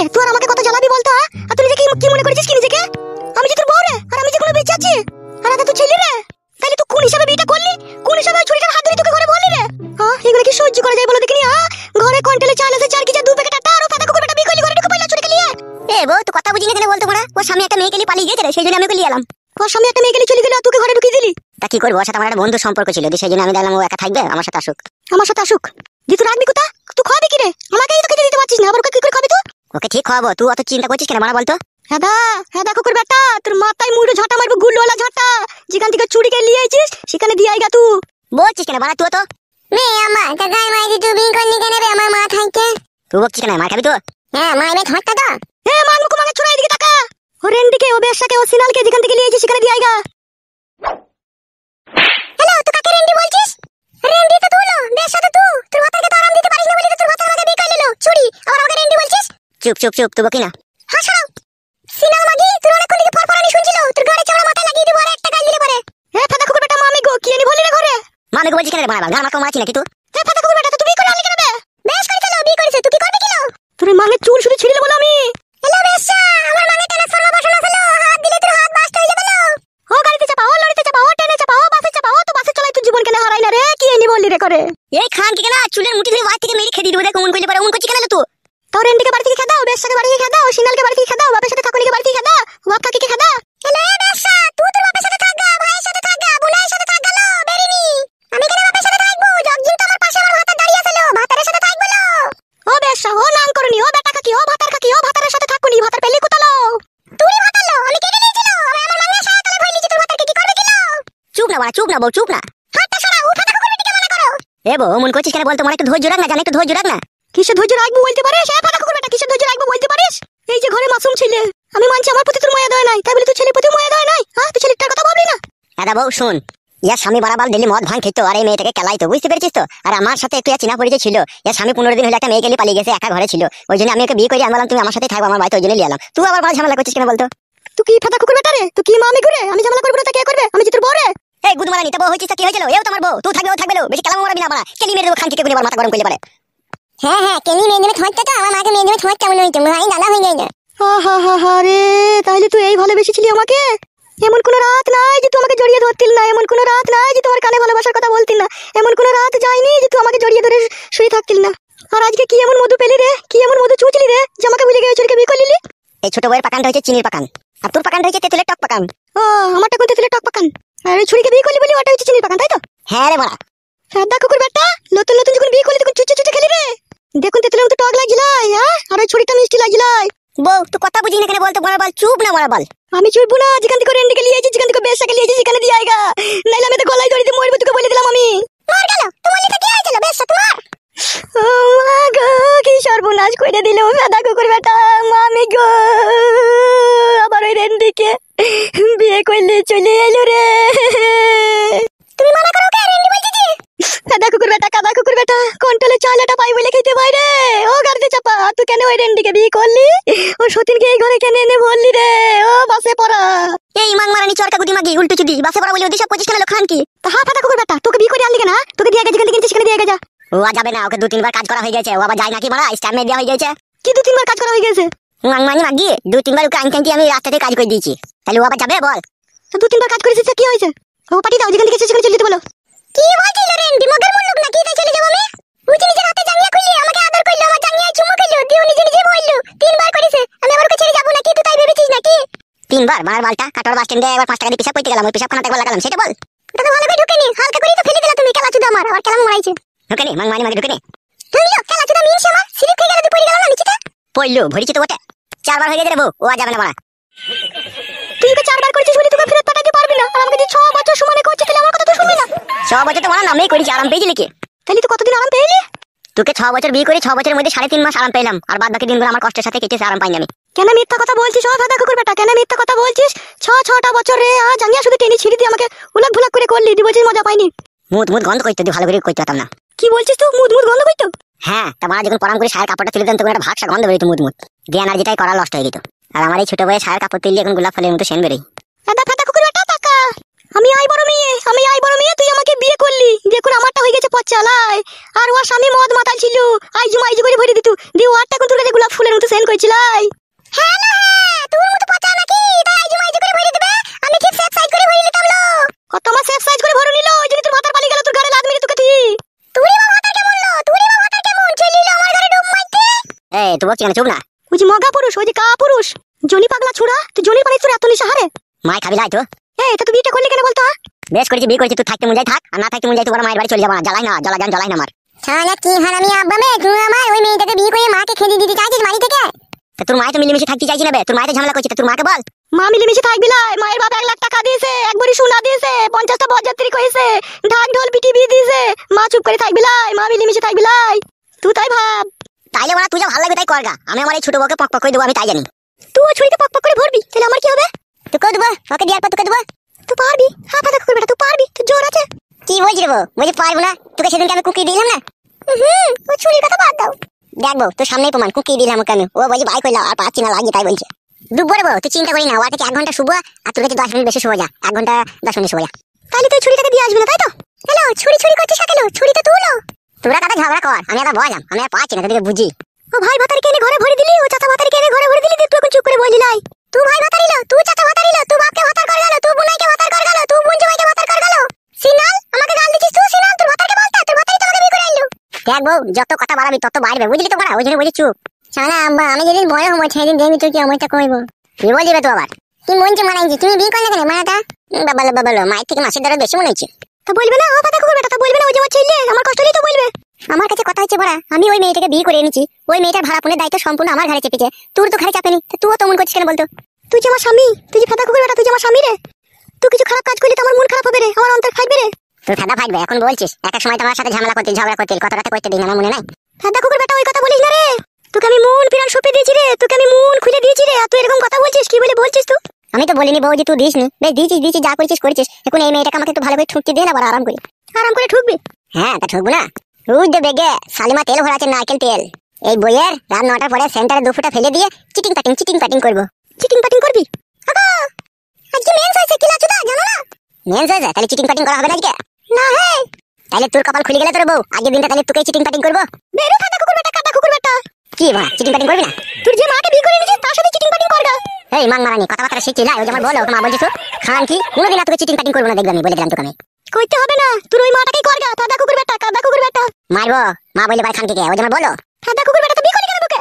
রে তুই আমাকে কত জ্বালাবি বলতো হ্যাঁ? আর তুই নিজেকে কি মনে করেছিস কি নিজেকে আমি যে তোর বউ রে আর আমি যে কোনো বেঁচে আর তো ছেলে রে তাহলে তুই কোন হিসাবে বিয়েটা করলি কোন হিসাবে ছুরিটার হাত ধরে তোকে ঘরে বললি রে হ্যাঁ এগুলো কি সহ্য করা যায় বলো দেখিনি হ্যাঁ ঘরে কন্টেলে চাল আছে চার কেজি দু প্যাকেট আটা আর পাতা কুকুর বেটা করলি ঘরে ঢুকে পড়লো ছুরি খেলিয়ে এ বউ তো কথা বুঝিনি কেন বলতো পড়া ওর স্বামী একটা মেয়ে গেলি পালিয়ে গেছে রে সেই জন্য আমি ওকে এলাম ওর স্বামী একটা মেয়ে গেলি চলে গেল তোকে ঘরে ঢুকিয়ে দিলি তা কি করবো ওর সাথে আমার একটা বন্ধু সম্পর্ক ছিল সেই জন্য আমি দেখলাম ও একা থাকবে আমার সাথে আসুক আমার সাথে আসুক দি তুই রাখবি কোথা তুই খাবি কি রে আমাকে তো দিতে পারছিস না আবার কি করে খাবি তুই ওকে ঠিক খাওয়াবো তুই অত চিন্তা করছিস কেন মারা বলতো হ্যাঁ হ্যাঁ কুকুর বেটা তোর মাথায় মুড়ে ঝটা মারবো গুল্লোলা ঝটা যেখান থেকে চুড়িকে নিয়ে আইছিস সেখানে দিয়ে আইগা তুই বলছিস কেন বাড়া তুই তো মে আম্মা তো গায়ে মাইরি তুই বিন করনি কেন রে আমার মা থাকে তুই বকছিস কেন মার খাবি তো হ্যাঁ মা এমে ঝাঁটা দা হ্যাঁ মা মুখ মাকে ছুড়াই দিকে টাকা ওরেন দিকে ও বেশাকে ও সিনালকে যেখান থেকে নিয়ে আইছিস সেখানে দিয়ে আইগা চুপ চুপ চুপ তো বকিনা হ্যাঁ শোনাও সিনাল মাগি তুই অনেক থেকে ফরফরানি শুনছিল তোর গাড়ি চামড়া মাথায় লাগিয়ে দিব আরে একটা গাল দিলে পারে হে ফাটা কুকুর বেটা মামি গো কি আনি বলি রে ঘরে মানে গো বলছিস কেন রে বাবা গান মাকে মাছি নাকি তুই হে ফাটা কুকুর বেটা আমার স্বামী মদ ভাঙ খেতো আর এই মেয়েটাকে বুঝতে পেরেছিস তো আর আমার সাথে একটু চেনা পরিচয় ছিল স্বামী পনেরো দিন হলে একটা মেয়ে গেলে পালিয়ে গেছে একা ঘরে ছিল ওই জন্য আমি বিয়ে করে আনলাম তুমি আমার সাথে থাকবো আমার ওই জন্য এলাম তুই আবার ঝামেলা করছিস কেন বলতো তুই কি ফাটা কুকুর বেটা তুই কি মামি ঘুরে আমি ঝামেলা করবো না তা কে করবে আমি যে তোর বউ এই গুদমারা নিতে বউ কি হয়েছিল এও তোমার বউ তুই থাকবে ও বেশি কালাম না কেলি মেরে খান মাথা গরম পারে হ্যাঁ হ্যাঁ কেলি মেরে তো আমার মাকে মেরে নালা হা হা হা রে তাহলে তুই এই ভালোবেসেছিলি আমাকে এমন কোনো রাত নাই যে তুই আমাকে জড়িয়ে ধরতিল না এমন কোনো রাত নাই যে তোমার কানে ভালোবাসার কথা বলতিল না এমন কোনো রাত যায়নি যে তুই আমাকে জড়িয়ে ধরে শুয়ে থাকতিল না আর আজকে কি এমন মধু পেলি রে কি এমন মধু চুচলি রে যে আমাকে ভুলে গিয়ে চুরিকে এই ছোট বইয়ের পাকান হয়েছে চিনির পাকান আর তোর পাকান হয়েছে তেতুলের টক পাকান ও আমারটা কোন তেতুলের টক পাকান আরে ছুরিকে বিয়ে করলি বলি ওটা হচ্ছে চিনির বাগান তাই তো হ্যাঁ রে বড়া সাদা কুকুর বেটা নতুন নতুন যখন বিয়ে করলি তখন চুচে চুচে খেলি রে দেখুন তেতলে মতো টক লাগিল হ্যাঁ আর ওই ছুরিটা মিষ্টি লাগিল বউ তো কথা বুঝি না কেন বলতো বড় বল চুপ না বড় বল আমি চুপ না যেখান থেকে রেন্ডে গেলি আছি যেখান থেকে বেশা গেলি আছি সেখানে দিয়ে আইগা নাইলে আমি তো গলায় দড়ি দিয়ে মরবো তোকে বলে দিলাম আমি মর গেল তোমার লিখে কি হয়েছিল বেশা তোমার ও মা গো কি সর্বনাশ করে দিল সাদা কুকুর বেটা মামি গো আমার ওই রেন্ডিকে বিয়ে করলে চলে এলো রে তুমি মানা করো কে রেন্ডি বলছি যে কুকুর বেটা কাবা কুকুর বেটা কন্ট্রোলে চয়লাটা পাই বলে খেতে পাই রে ও গাড়িতে চাপা তুই কেন ওই রেন্ডিকে বিয়ে করলি ও সতীনকে এই ঘরে কেন এনে বললি রে ও বাসে পড়া এই মাং মারানি চরকা গুদি মাগি উল্টো চুদি বাসে পড়া বলি ওদের সব পঁচিশ কেন খান কি তা হা ফাটা কুকুর বেটা তোকে বিয়ে করে আনলি কেনা তোকে দিয়ে গেছে কিন্তু সেখানে দিয়ে গেছে ও যাবে না ওকে দু তিনবার কাজ করা হয়ে গেছে ও আবার যায় নাকি মারা স্ট্যাম্প দেওয়া হয়ে গেছে কি দু তিনবার কাজ করা হয়ে গেছে মাংমানি মাগি দু তিনবার ওকে আনতে আনতে আমি রাস্তাতে কাজ করে দিয়েছি তাহলে ও আবার যাবে বল দু তিনবার কাজ করেছিস কি হয়েছে ও পাটি দাও যেখান থেকে সেখানে চলে যেতে বলো কি বলছিস রে দিমাগের মুন্ডুক না কি তাই চলে যাবো আমি উজি নিজের হাতে জাঙ্গিয়া খুললি আমাকে আদর করলো আমার জাঙ্গিয়া চুমু করলো দিও নিজে নিজে বললো তিনবার করেছে আমি আবার ওকে ছেড়ে যাবো নাকি তুই তাই ভেবেছিস নাকি তিনবার মার বালটা কাটোর বাস স্ট্যান্ডে একবার পাঁচ টাকা দিয়ে পেশাব করতে গেলাম ওই পেশাব খানাতে একবার লাগালাম সেটা বল তো ভালো করে ঢুকেনি হালকা করে তো ফেলে দিলা তুমি খেলা চুদা আমার আর খেলা মরাইছে ঢুকেনি মাংমানি মাগে ঢুকেনি তুমিও খেলা চুদা মিনছে আমার সিলিপ খেয়ে গেল তুই পড়ে গেল না নিচে পড়লো ভরিছে তো চারবার হয়ে গেছে রে বউ ও আর যাবে না মারা তুই ওকে চারবার করছিস বলে তোকে ফেরত পাঠাতে পারবি না আর আমাকে যে 6 বছর সমানে করছিস তাহলে আমার কথা তো শুনবি না 6 বছর তো মারা নামেই করেছি আরাম পেয়েছিলি কি তাহলে তো কতদিন আরাম পেয়েলি তোকে 6 বছর বিয়ে করে 6 বছরের মধ্যে 3.5 মাস আরাম পেলাম আর বাদ বাকি দিনগুলো আমার কষ্টের সাথে কেটেছে আরাম পাইনি আমি কেন মিথ্যা কথা বলছিস ও দাদা কুকুর বেটা কেন মিথ্যা কথা বলছিস 6 ছটা বছর রে আ জানিয়া শুধু টেনে ছিড়ি দি আমাকে উলক ভুলক করে করলি দি বলছিস মজা পাইনি মুদ মুদ গন্ধ কইতে দি ভালো করে কইতে পারতাম না কি বলছিস তুই মুদ মুদ গন্ধ করতে হ্যাঁ তা মারা যখন পরাম করে সায়ের কাপড়টা তুলে দেন তখন একটা ভাগসা গন্ধ বেরোতো মুদমুদ দিয়ে আনার করা নষ্ট হয়ে যেত আর আমার এই ছোট বয়ে সায়ের কাপড় তুললে এখন গোলাপ ফলের মতো সেন বেরোই দাদা ফাটা আমি আই বড় মেয়ে আমি আই বড় মেয়ে তুই আমাকে বিয়ে করলি দেখুন আমারটা হয়ে গেছে পচালাই আর ওর স্বামী মদ মাতাল ছিল আইজু মাইজু করে ভরে দিত দিয়ে ওয়ারটা এখন তুলে গোলাপ ফুলের মতো সেন করেছিল হ্যাঁ তো বলছি কেন চুপ না ওই যে মগা পুরুষ ওই যে কা পুরুষ জনি পাগলা ছুড়া তুই জনি পালিস তোর এত নিশা হারে খাবি লাই তো এই তুই বিয়েটা করলি কেন বলতো বেশ করেছি বিয়ে করেছি তুই থাকতে মন থাক আর না থাকতে মন যাই মায়ের বাড়ি চলে যাব না জ্বালাই না জ্বালা জান জ্বালাই না আমার শালা কি হারামি আব্বা মে তুই আমার ওই মেয়েটাকে বিয়ে করে মাকে খেদি দিতে চাইছিস বাড়ি থেকে তা তোর মায়ের তো মিলেমিশে থাকতে চাইছি না বে তোর মায়ের ঝামেলা করছিস তোর মাকে বল মা মিলেমিশে থাকবি না মায়ের বাবা এক লাখ টাকা দিয়েছে এক বড়ি সোনা দিয়েছে পঞ্চাশটা বরযাত্রী কইছে ঢাক ঢোল পিটি বিয়ে দিয়েছে মা চুপ করে থাকবি লাই মা মিলেমিশে থাকবি লাই তুই তাই ভাব তাইলে মানে তুই যা ভালো লাগবে তাই করগা আমি আমার এই ছোট বউকে পক পক করে দেবো আমি তাই জানি তুই ও ছুরিতে পক পক করে ভরবি তাহলে আমার কি হবে তোকে দেবো ওকে দিয়ার পর তোকে দেবো তুই পারবি হাফ হাতা করবি তুই পারবি তুই জোর আছে কি বলছি বউ বলছি পারবো না তোকে সেদিনকে আমি কুকি দিলাম না হুম ও ছুরির কথা বাদ দাও দেখবো তোর সামনেই প্রমাণ কুকি দিলাম ওকে আমি ও বলছি বাই করলাম আর পাচ্ছি না লাগি তাই বলছে ডুববো বউ তুই চিন্তা করি না ওর কাছে এক ঘন্টা শুভ আর তোর কাছে দশ মিনিট বেশি শোয়া যা এক ঘন্টা দশ মিনিট যা তাহলে তুই ছুরিটাকে দিয়ে আসবি না তাই তো হ্যালো ছুরি ছুরি করছিস কেন ছুরিটা তুলো তোরা কাটা ঝগড়া কর আমি এটা বললাম আমি আর পাচ্ছি না তোদেরকে বুঝি ও ভাই ভাতারি কেনে ঘরে ভরে দিলি ও চাচা ভাতারি কেনে ঘরে ভরে দিলি তুই এখন চুপ করে বলি নাই তুই ভাই ভাতারি লো তুই চাচা ভাতারি লো তুই বাপকে ভাতার কর গেল তুই বুনাইকে ভাতার কর গেল তুই বুনজি ভাইকে ভাতার কর গেল সিনাল আমাকে গাল দিছিস তুই সিনাল তোর ভাতারকে বলতা তোর ভাতারি তোমাকে বিয়ে করে আইলো দেখ বউ যত কথা বাড়াবি তত বাড়বে বুঝলি তো বড়া ওই জন্য বলি চুপ শালা আম্মা আমি যেদিন বড় হবো সেদিন দেখবি তুই কি আমারটা কইবো কি বলবি তো আবার তুই মনছে মানাইছি তুমি বিয়ে করলে কেন মানাটা বাবা বাবা মায়ের থেকে মাসের দ্বারা বেশি মনে হচ্ছে তা বলবে না ও পাতা কুকুর বেটা তা বলবে না ওই যে ও ছেলে আমার কষ্ট হলেই তো বলবে আমার কাছে কথা হচ্ছে বড়া আমি ওই মেয়েটাকে বিয়ে করে এনেছি ওই মেয়েটার ভাড়া পুনের দায়িত্ব সম্পূর্ণ আমার ঘাড়ে চেপেছে তোর তো ঘাড়ে চাপেনি তুই তো মন করছিস কেন বলতো তুই যে আমার স্বামী তুই যে ফাঁদা কুকুর বেটা তুই যে আমার স্বামী রে তুই কিছু খারাপ কাজ করলি তো আমার মন খারাপ হবে রে আমার অন্তর ফাটবে রে তুই ফাঁদা ফাটবে এখন বলছিস এক এক সময় তোমার সাথে ঝামেলা করতে ঝগড়া করতে কত রাতে করতে দিন আমার মনে নাই ফাঁদা কুকুর বেটা ওই কথা বলিস না রে তোকে আমি মন পিরান সঁপে দিয়েছি রে তোকে আমি মন খুলে দিয়েছি রে আর তুই এরকম কথা বলছিস কি বলে বলছিস তুই আমি তো বলিনি বউ যে তুই দিসনি বেশ দিয়েছিস দিয়েছিস যা করেছিস করেছিস এখন এই মেয়েটাকে আমাকে ভালো করে ঠুকতে দিয়ে না আরাম করি আরাম করে ঠুকবি হ্যাঁ তা ঠুকবো না রুজ দে বেগে সালিমা তেল ভরা আছে নারকেল তেল এই বইয়ের রাত নটার পরে সেন্টারে দু ফুটা ফেলে দিয়ে চিটিং পাটিং চিটিং পাটিং করবো চিটিং পাটিং করবি আজকে কি জানো না তাহলে চিটিং পাটিং করা হবে না আজকে না হে তাহলে তোর কপাল খুলে গেলে তোর বউ আগের দিনটা তাহলে তোকে চিটিং পাটিং করবো বেরো কুকুর বেটা কুকুর বেটা কি ভাড়া চিটিং পাটিং করবি না তোর যে মাকে বিয়ে করে নিয়েছিস তার সাথে চিটিং পাটিং করগা এই মাং মারানি কথাবার্তা শিখছি না ও যে বলো মা বলছিস খান কি কোনোদিন তোকে চিটিং কাটিং করবো না দেখবে আমি বলে দিলাম তোকে আমি কইতে হবে না তুই ওই মাটাকেই গা দাদা কুকুর বেটা কাদা কুকুর বেটা মারবো মা বলে ভাই খান কি কে ওই যে বলো দাদা কুকুর বেটা তো বিকলি কেন বুকে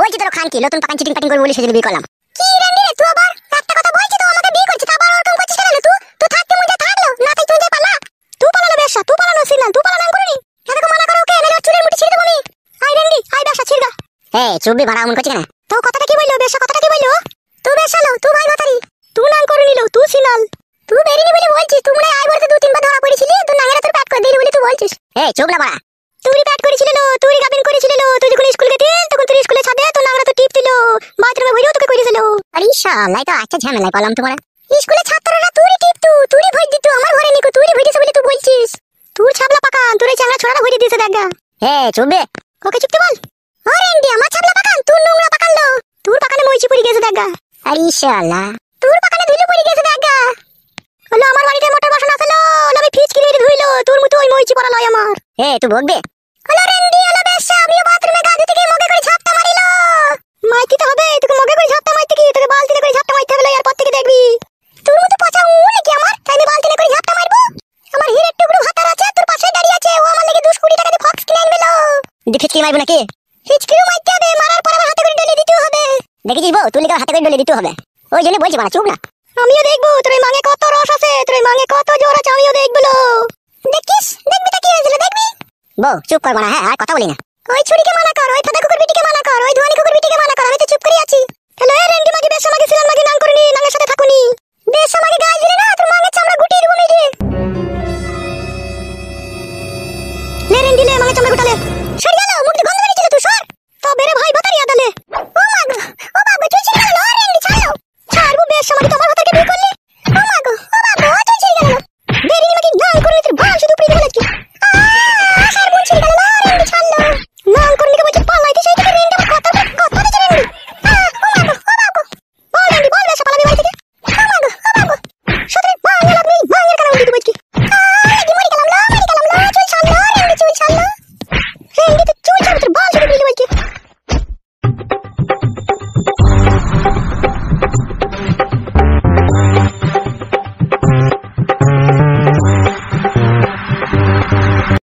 বলছি তো খান কি নতুন পাকান চিটিং কাটিং করবো বলে সেজন্য বিকলাম কি রেন্ডি রে তুই আবার একটা কথা বলছি তো আমাকে বিয়ে করছিস আবার ওরকম করছিস কেন তুই তুই থাকতে মুজে থাকলো না তাই তুই যে পালা তুই পালা না বেশা তুই পালা না সিলান তুই পালা পালানো করিনি এরকম মানা করো ওকে নালে চুরের মুটি ছিড়ে দেব আমি আই রেন্ডি আই বেশা ছিড়গা এই চুবি ভাড়া মন করছিস কেন তো কথাটা কি বললো বেশা কথাটা কি বললো বেশালো তু ভাই মাথারি তু নাং করে নিল তু সিনাল তু বেরিনি বলে বলছিস তুই মনে আই বলতে দু তিনবার ধরা পড়েছিলি তো নাঙ্গেরা তোর প্যাট করে দিলি বলে তুই বলছিস এই চুপ না বাড়া তুই প্যাট করেছিল লো তুই গাবিন করেছিল লো তুই যখন স্কুল গেছিল তখন তুই স্কুলে ছাদে তো নাঙ্গেরা তো টিপ দিল বাথরুমে ভরিও তোকে করেছিল আরে শালাই তো আচ্ছা ঝামেলায় পড়লাম তোমরা স্কুলে ছাত্ররা তুই টিপ তু তুই ভয় দিত আমার ঘরে নিকো তুই ভয় দিছ বলে তুই বলছিস তুই ছাবলা পাকা তোর চাংড়া ছড়া ভরে দিছে দেখা হে চুপবে ওকে চুপতে বল ওরে ইন্ডিয়া আমার ছাবলা পাকান তুই নোংরা পাকান লো তোর পাকানে মইচি পড়ে গেছে দেখা আরে শালা তোর বাগানে ধুলো পড়ে গেছে দেখা হলো আমার বাড়িতে মোটর বসানো আসলো হলো আমি ফিজ কিনে তোর মতো ওই আমার এ তুই ভোগবে হলো রেন্ডি হলো বেশা আমিও বাথরুমে মগে করে ঝাপটা মারিলো মাইতি তো হবে তোকে মগে করে ঝাপটা মারতে কি তোকে বালতিতে করে ঝাপটা মারতে হবে এরপর থেকে দেখবি তোর মতো পচা উল কি আমার তাই আমি করে ঝাপটা মারবো আমার হিরের টুকরো হাতার আছে তোর পাশে দাঁড়িয়ে আছে আমার লাগি 200 কোটি টাকা দিয়ে ফক্স কিনে আনবে কি মারবো নাকি দিব তুই তুলে হাতে করে ডলে দিতে হবে ওই জন্য বলছি বানা চুপ না আমিও দেখব তোর মাঙে কত রস আছে তোর মাঙে কত জোর আছে আমিও দেখব লো দেখিস দেখবি তা কি হয়েছিল দেখবি বউ চুপ কর মানা হ্যাঁ আর কথা বলি না ওই ছুরিকে মানা কর ওই ফাদা কুকুর বিটিকে মানা কর ওই ধোয়ানি কুকুর বিটিকে মানা কর আমি তো চুপ করে আছি হ্যালো এ রেঙ্গি মাগি বেশ মাগি ছিলাম মাগি নাং